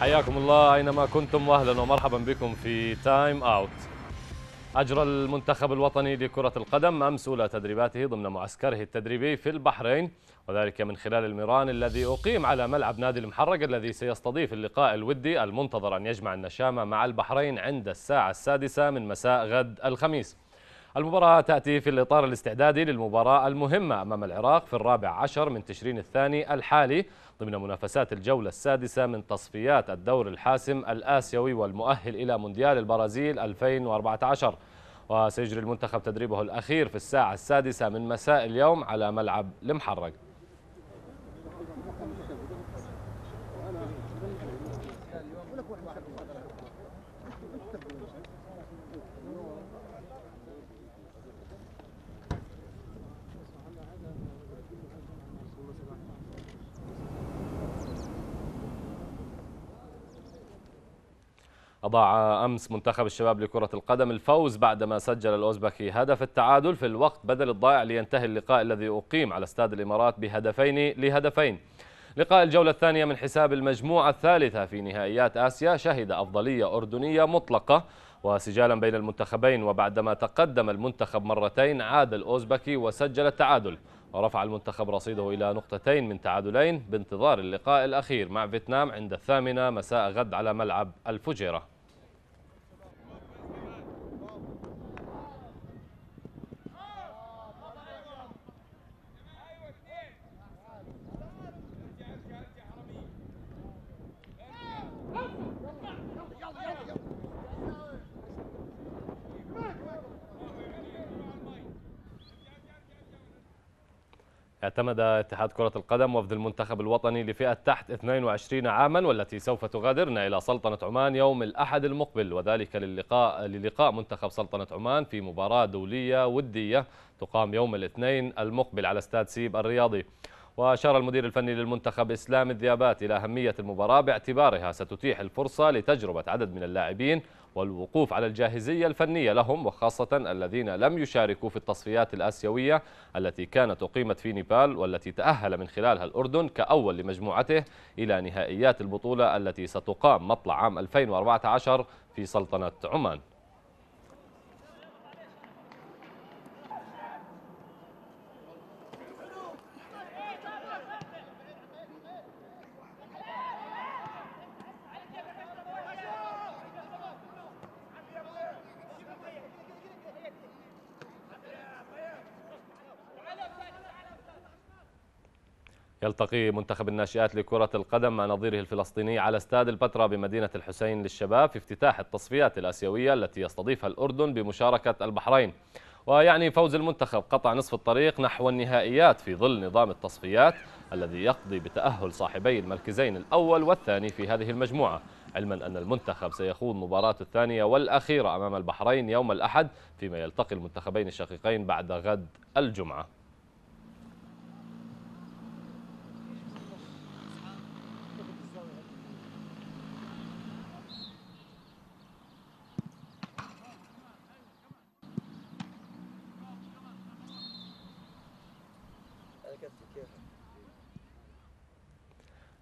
حياكم الله اينما كنتم واهلا ومرحبا بكم في تايم اوت. اجرى المنتخب الوطني لكره القدم امس اولى تدريباته ضمن معسكره التدريبي في البحرين وذلك من خلال الميران الذي اقيم على ملعب نادي المحرق الذي سيستضيف اللقاء الودي المنتظر ان يجمع النشامه مع البحرين عند الساعه السادسه من مساء غد الخميس. المباراة تأتي في الإطار الاستعدادي للمباراة المهمة أمام العراق في الرابع عشر من تشرين الثاني الحالي ضمن منافسات الجولة السادسة من تصفيات الدور الحاسم الآسيوي والمؤهل إلى مونديال البرازيل 2014 وسيجري المنتخب تدريبه الأخير في الساعة السادسة من مساء اليوم على ملعب المحرق أضاع أمس منتخب الشباب لكرة القدم الفوز بعدما سجل الأوزبكي هدف التعادل في الوقت بدل الضائع لينتهي اللقاء الذي أقيم على استاد الإمارات بهدفين لهدفين لقاء الجولة الثانية من حساب المجموعة الثالثة في نهائيات آسيا شهد أفضلية أردنية مطلقة وسجالا بين المنتخبين وبعدما تقدم المنتخب مرتين عاد الأوزبكي وسجل التعادل ورفع المنتخب رصيده إلى نقطتين من تعادلين بانتظار اللقاء الأخير مع فيتنام عند الثامنة مساء غد على ملعب الفجيرة اعتمد اتحاد كرة القدم وفد المنتخب الوطني لفئة تحت 22 عاما والتي سوف تغادرنا إلى سلطنة عمان يوم الأحد المقبل وذلك للقاء للقاء منتخب سلطنة عمان في مباراة دولية ودية تقام يوم الاثنين المقبل على استاد سيب الرياضي وأشار المدير الفني للمنتخب إسلام الذيابات إلى أهمية المباراة باعتبارها ستتيح الفرصة لتجربة عدد من اللاعبين والوقوف على الجاهزية الفنية لهم وخاصة الذين لم يشاركوا في التصفيات الآسيوية التي كانت أقيمت في نيبال والتي تأهل من خلالها الأردن كأول لمجموعته إلى نهائيات البطولة التي ستقام مطلع عام 2014 في سلطنة عمان يلتقي منتخب الناشئات لكرة القدم مع نظيره الفلسطيني على استاد البتراء بمدينة الحسين للشباب في افتتاح التصفيات الآسيوية التي يستضيفها الأردن بمشاركة البحرين ويعني فوز المنتخب قطع نصف الطريق نحو النهائيات في ظل نظام التصفيات الذي يقضي بتأهل صاحبي المركزين الأول والثاني في هذه المجموعة علما أن المنتخب سيخوض مباراة الثانية والأخيرة أمام البحرين يوم الأحد فيما يلتقي المنتخبين الشقيقين بعد غد الجمعة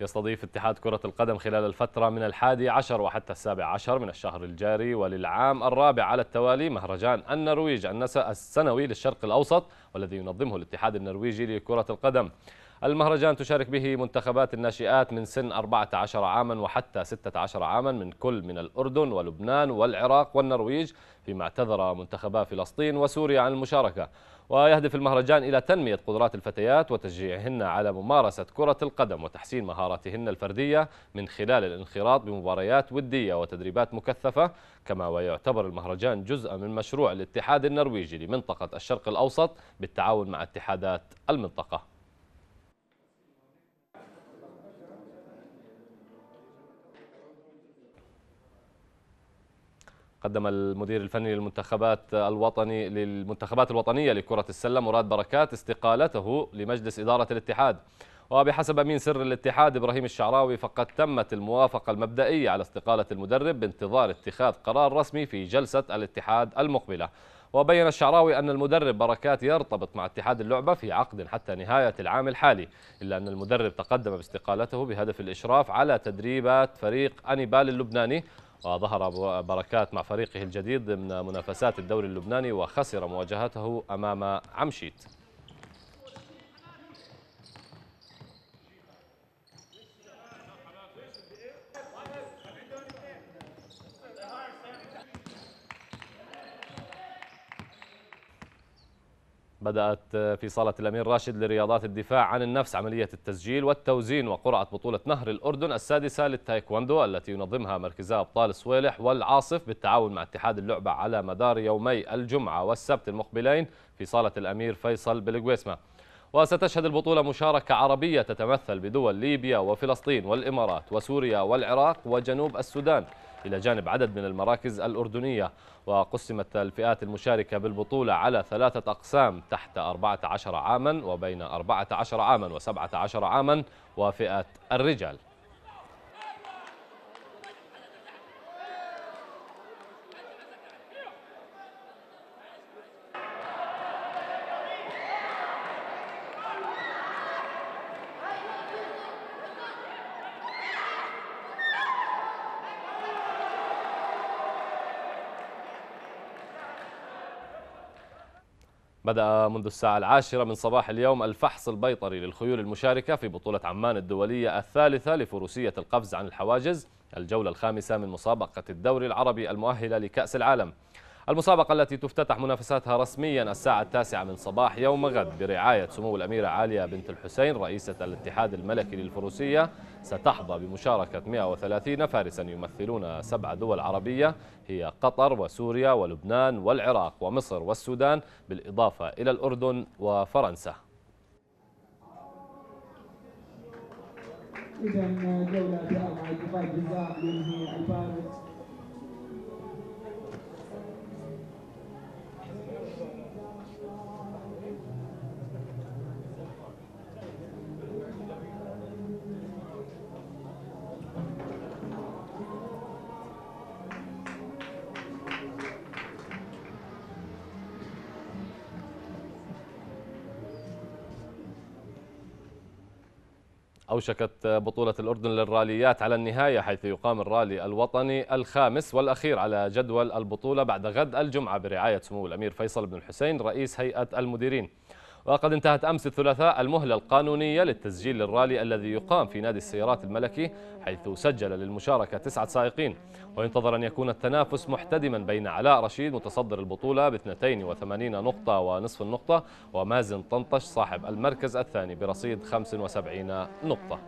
يستضيف اتحاد كرة القدم خلال الفترة من الحادي عشر وحتى السابع عشر من الشهر الجاري وللعام الرابع على التوالي مهرجان النرويج السنوي للشرق الأوسط والذي ينظمه الاتحاد النرويجي لكرة القدم المهرجان تشارك به منتخبات الناشئات من سن 14 عاما وحتى 16 عاما من كل من الأردن ولبنان والعراق والنرويج فيما اعتذر منتخبا فلسطين وسوريا عن المشاركة ويهدف المهرجان إلى تنمية قدرات الفتيات وتشجيعهن على ممارسة كرة القدم وتحسين مهاراتهن الفردية من خلال الانخراط بمباريات ودية وتدريبات مكثفة كما ويعتبر المهرجان جزءا من مشروع الاتحاد النرويجي لمنطقة الشرق الأوسط بالتعاون مع اتحادات المنطقة قدم المدير الفني للمنتخبات الوطني للمنتخبات الوطنيه لكره السله مراد بركات استقالته لمجلس اداره الاتحاد وبحسب امين سر الاتحاد ابراهيم الشعراوي فقد تمت الموافقه المبدئيه على استقاله المدرب بانتظار اتخاذ قرار رسمي في جلسه الاتحاد المقبله وبين الشعراوي أن المدرب بركات يرتبط مع اتحاد اللعبة في عقد حتى نهاية العام الحالي إلا أن المدرب تقدم باستقالته بهدف الإشراف على تدريبات فريق أنيبال اللبناني وظهر بركات مع فريقه الجديد ضمن منافسات الدوري اللبناني وخسر مواجهته أمام عمشيت بدأت في صالة الأمير راشد لرياضات الدفاع عن النفس عملية التسجيل والتوزين وقرعة بطولة نهر الأردن السادسة للتايكواندو التي ينظمها مركزا أبطال سويلح والعاصف بالتعاون مع اتحاد اللعبة على مدار يومي الجمعة والسبت المقبلين في صالة الأمير فيصل بالقويسمة وستشهد البطولة مشاركة عربية تتمثل بدول ليبيا وفلسطين والإمارات وسوريا والعراق وجنوب السودان إلى جانب عدد من المراكز الأردنية وقسمت الفئات المشاركة بالبطولة على ثلاثة أقسام تحت 14 عاما وبين 14 عاما و17 عاما وفئة الرجال بدأ منذ الساعة العاشرة من صباح اليوم الفحص البيطري للخيول المشاركة في بطولة عمان الدولية الثالثة لفروسية القفز عن الحواجز الجولة الخامسة من مسابقة الدوري العربي المؤهلة لكأس العالم المسابقة التي تفتتح منافساتها رسميا الساعة التاسعة من صباح يوم غد برعاية سمو الأميرة عالية بنت الحسين رئيسة الاتحاد الملكي للفروسية ستحظى بمشاركة 130 فارسا يمثلون سبع دول عربية هي قطر وسوريا ولبنان والعراق ومصر والسودان بالإضافة إلى الأردن وفرنسا إذا جولة جزاء أوشكت بطولة الأردن للراليات على النهاية حيث يقام الرالي الوطني الخامس والأخير على جدول البطولة بعد غد الجمعة برعاية سمو الأمير فيصل بن الحسين رئيس هيئة المديرين وقد انتهت أمس الثلاثاء المهلة القانونية للتسجيل للرالي الذي يقام في نادي السيارات الملكي حيث سجل للمشاركة تسعة سائقين وينتظر أن يكون التنافس محتدما بين علاء رشيد متصدر البطولة ب 82 نقطة ونصف النقطة ومازن طنطش صاحب المركز الثاني برصيد 75 نقطة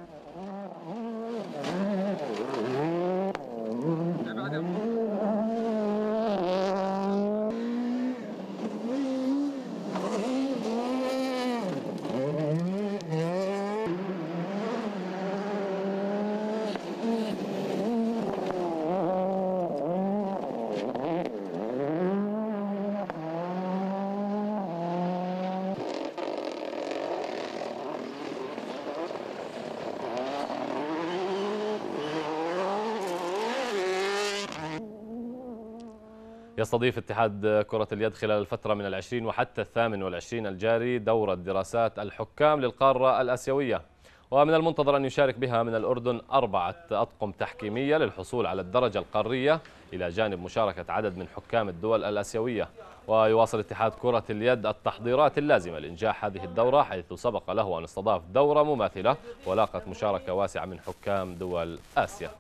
يستضيف اتحاد كرة اليد خلال الفترة من العشرين وحتى الثامن والعشرين الجاري دورة دراسات الحكام للقارة الآسيوية ومن المنتظر أن يشارك بها من الأردن أربعة أطقم تحكيمية للحصول على الدرجة القارية إلى جانب مشاركة عدد من حكام الدول الآسيوية ويواصل اتحاد كرة اليد التحضيرات اللازمة لإنجاح هذه الدورة حيث سبق له أن استضاف دورة مماثلة ولاقت مشاركة واسعة من حكام دول آسيا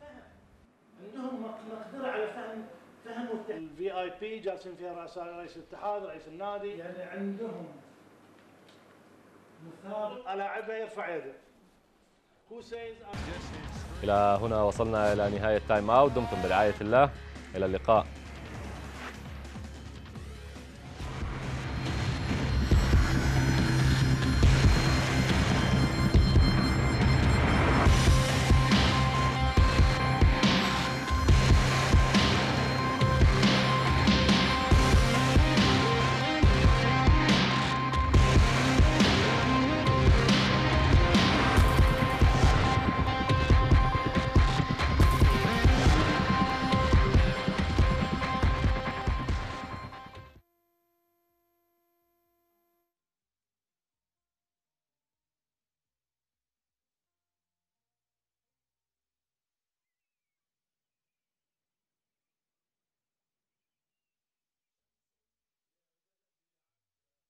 بي جالسين فيها رئيس رئيس الاتحاد رئيس النادي يعني عندهم مثار الاعبه يرفع يده الى هنا وصلنا الى نهايه تايم اوت دمتم برعايه الله الى اللقاء